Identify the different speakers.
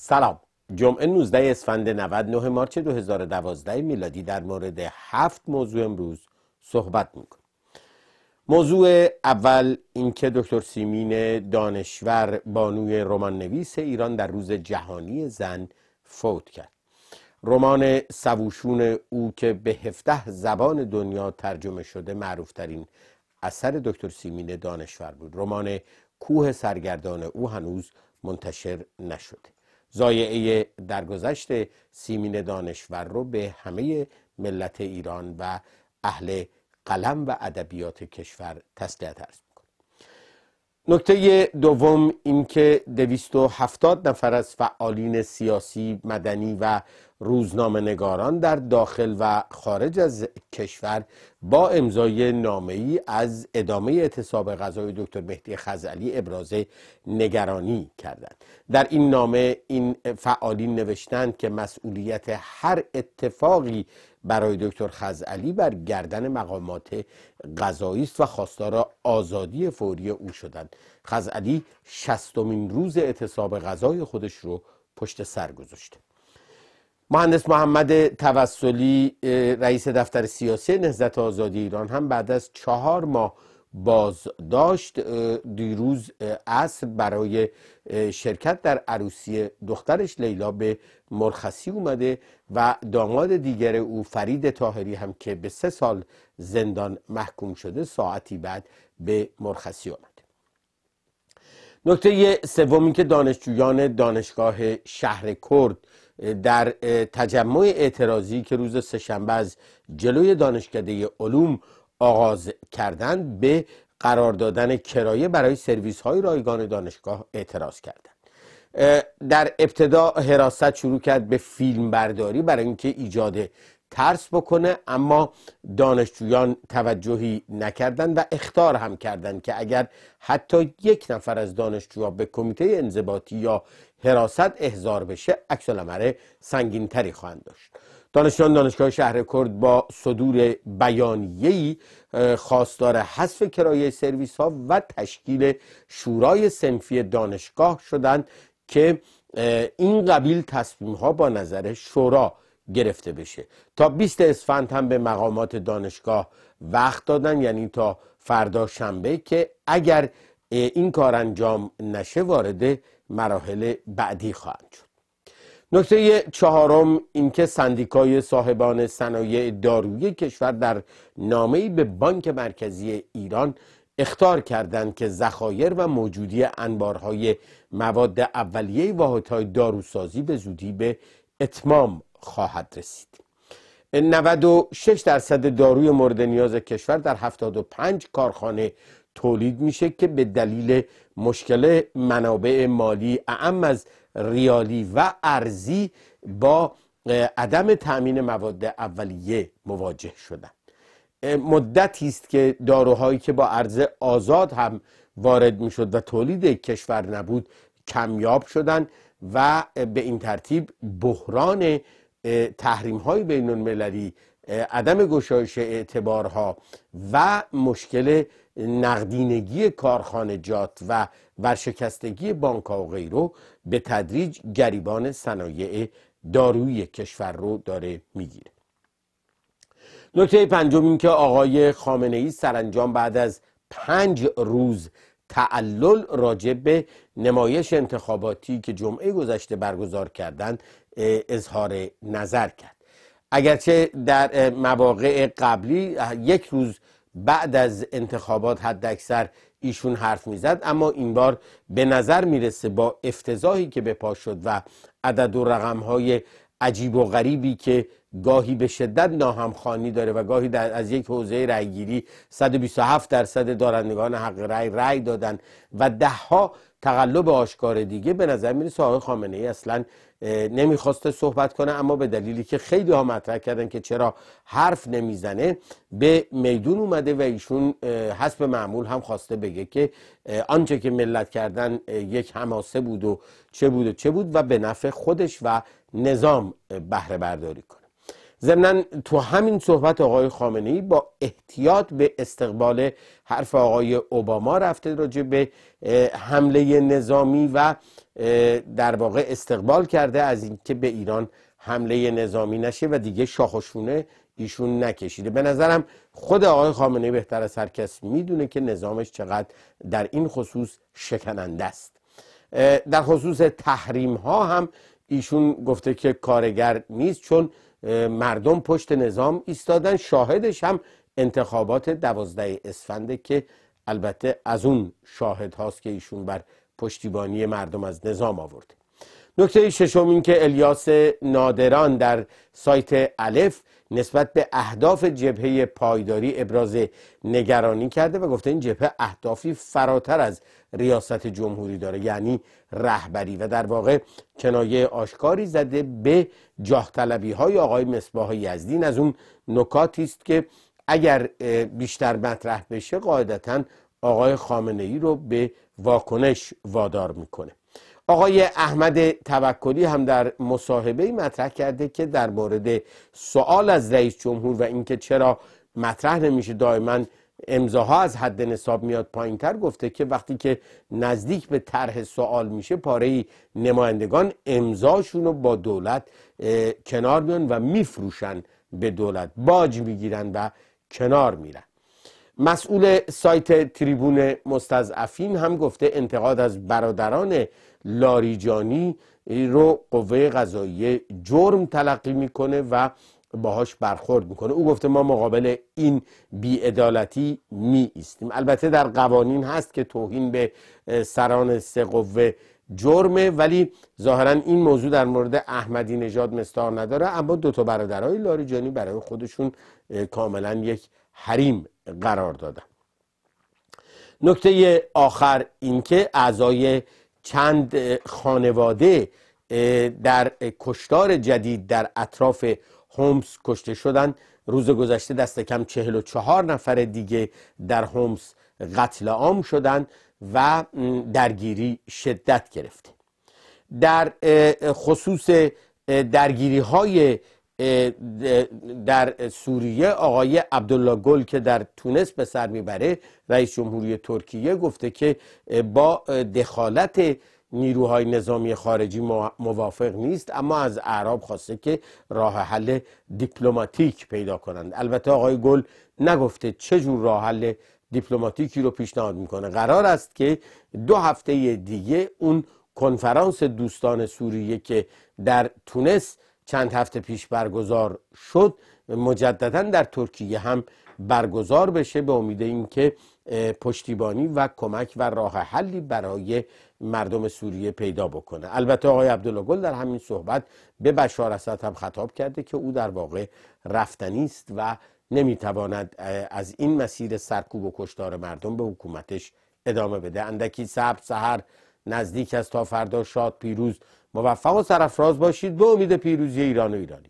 Speaker 1: سلام جمعه 19 اسفند 99 مارچ 2012 میلادی در مورد هفت موضوع امروز صحبت میکنیم موضوع اول اینکه دکتر سیمین دانشور بانوی رمان نویس ایران در روز جهانی زن فوت کرد رمان سووشون او که به 17 زبان دنیا ترجمه شده ترین اثر دکتر سیمین دانشور بود رمان کوه سرگردان او هنوز منتشر نشده زایعه درگذشت سیمین دانشور رو به همه ملت ایران و اهل قلم و ادبیات کشور تسلیت عرض نکته دوم اینکه هفتاد نفر از فعالین سیاسی، مدنی و روزنامه نگاران در داخل و خارج از کشور با امضای نامه ای از ادامه اعتصاب غذای دکتر مهدی خزعلی ابراز نگرانی کردند در این نامه این فعالین نوشتند که مسئولیت هر اتفاقی برای دکتر خزعلی بر گردن مقامات غذایی است و خواستار آزادی فوری او شدند خزعلی شستمین روز اعتصاب غذای خودش رو پشت سر گذاشته مهندس محمد توسلی رئیس دفتر سیاسی نهضت آزادی ایران هم بعد از چهار ماه بازداشت دیروز عصر برای شرکت در عروسی دخترش لیلا به مرخصی اومده و داماد دیگر او فرید تاهری هم که به سه سال زندان محکوم شده ساعتی بعد به مرخصی اومده نکته سومی که دانشجویان دانشگاه شهر کرد در تجمع اعتراضی که روز سهشنبه از جلوی دانشکده علوم آغاز کردند به قرار دادن کرایه برای سرویس های رایگان دانشگاه اعتراض کردند در ابتدا حراست شروع کرد به فیلم برداری برای اینکه ایجاد ترس بکنه اما دانشجویان توجهی نکردند و اختار هم کردند که اگر حتی یک نفر از دانشجوها به کمیته انضباطی یا حراست احزار بشه عکس العمل سنگینتری خواهند داشت دانشجویان دانشگاه شهر کرد با صدور بیانیه‌ای خواستار حذف کرایه سرویس ها و تشکیل شورای سنفی دانشگاه شدند که این قبیل تصمیم ها با نظر شورا گرفته بشه تا 20 اسفند هم به مقامات دانشگاه وقت دادن یعنی تا فردا شنبه که اگر این کار انجام نشه وارد مراحل بعدی خواهند شد نکته چهارم اینکه سندیکای صاحبان صنایع دارویی کشور در نامه‌ای به بانک مرکزی ایران اختار کردند که ذخایر و موجودی انبارهای مواد اولیه واحدهای داروسازی به زودی به اتمام خواهد رسید 96 درصد داروی مورد نیاز کشور در 75 کارخانه تولید میشه که به دلیل مشکل منابع مالی اعم از ریالی و ارزی با عدم تأمین مواد اولیه مواجه شدن مدتی است که داروهایی که با ارز آزاد هم وارد شد و تولید کشور نبود کمیاب شدن و به این ترتیب بحران تحریم های بین المللی عدم گشایش اعتبارها و مشکل نقدینگی جات و ورشکستگی ها و غیره به تدریج گریبان صنایع دارویی کشور رو داره میگیره نکته پنجم این که آقای خامنه ای سرانجام بعد از پنج روز تعلل راجع به نمایش انتخاباتی که جمعه گذشته برگزار کردند اظهار نظر کرد اگرچه در مواقع قبلی یک روز بعد از انتخابات حد اکثر ایشون حرف میزد اما این بار به نظر میرسه با افتضاحی که به پا شد و عدد و رقم های عجیب و غریبی که گاهی به شدت ناهمخوانی داره و گاهی در از یک حوزه رأیگیری 127 درصد دارندگان حق رأی رأی دادن و دهها تقلب آشکار دیگه به نظر میرسه آقای خامنه ای اصلا نمیخواسته صحبت کنه اما به دلیلی که خیلی ها مطرح کردن که چرا حرف نمیزنه به میدون اومده و ایشون حسب معمول هم خواسته بگه که آنچه که ملت کردن یک هماسه بود و چه بود و چه بود و به نفع خودش و نظام بهره برداری کنه ضمنا تو همین صحبت آقای خامنه ای با احتیاط به استقبال حرف آقای اوباما رفته راجع به حمله نظامی و در واقع استقبال کرده از اینکه به ایران حمله نظامی نشه و دیگه شاخشونه ایشون نکشیده به نظرم خود آقای خامنه بهتر از هر کس میدونه که نظامش چقدر در این خصوص شکننده است در خصوص تحریم ها هم ایشون گفته که کارگر نیست چون مردم پشت نظام ایستادن شاهدش هم انتخابات دوازده اسفنده که البته از اون شاهد هاست که ایشون بر پشتیبانی مردم از نظام آورده نکته ششم این که الیاس نادران در سایت الف نسبت به اهداف جبهه پایداری ابراز نگرانی کرده و گفته این جبهه اهدافی فراتر از ریاست جمهوری داره یعنی رهبری و در واقع کنایه آشکاری زده به جاه طلبی های آقای مصباح یزدی از اون نکاتی است که اگر بیشتر مطرح بشه قاعدتا آقای خامنه ای رو به واکنش وادار میکنه آقای احمد توکلی هم در مصاحبه مطرح کرده که در مورد سوال از رئیس جمهور و اینکه چرا مطرح نمیشه دائما امضاها از حد نصاب میاد پایینتر گفته که وقتی که نزدیک به طرح سوال میشه پاره نمایندگان امضاشون رو با دولت کنار میان و میفروشن به دولت باج میگیرن و کنار میرن مسئول سایت تریبون مستضعفین هم گفته انتقاد از برادران لاریجانی رو قوه قضاییه جرم تلقی میکنه و باهاش برخورد میکنه او گفته ما مقابل این بیعدالتی می ایستیم البته در قوانین هست که توهین به سران سه قوه جرمه ولی ظاهرا این موضوع در مورد احمدی نژاد مستار نداره اما دو تا برادرای لاریجانی برای خودشون کاملا یک حریم قرار دادن نکته آخر اینکه اعضای چند خانواده در کشتار جدید در اطراف هومس کشته شدند روز گذشته دست کم 44 نفر دیگه در هومس قتل عام شدند و درگیری شدت گرفته در خصوص درگیری های در سوریه آقای عبدالله گل که در تونس به سر میبره رئیس جمهوری ترکیه گفته که با دخالت نیروهای نظامی خارجی موافق نیست اما از اعراب خواسته که راه حل دیپلماتیک پیدا کنند البته آقای گل نگفته چه جور راه حل دیپلماتیکی رو پیشنهاد میکنه قرار است که دو هفته دیگه اون کنفرانس دوستان سوریه که در تونس چند هفته پیش برگزار شد مجددا در ترکیه هم برگزار بشه به امید اینکه پشتیبانی و کمک و راه حلی برای مردم سوریه پیدا بکنه البته آقای عبدالله گل در همین صحبت به بشار اسد هم خطاب کرده که او در واقع رفتنی است و نمیتواند از این مسیر سرکوب و کشتار مردم به حکومتش ادامه بده اندکی صبر سحر نزدیک است تا فردا شاد پیروز موفق و سرفراز باشید به امید پیروزی ایران و ایرانی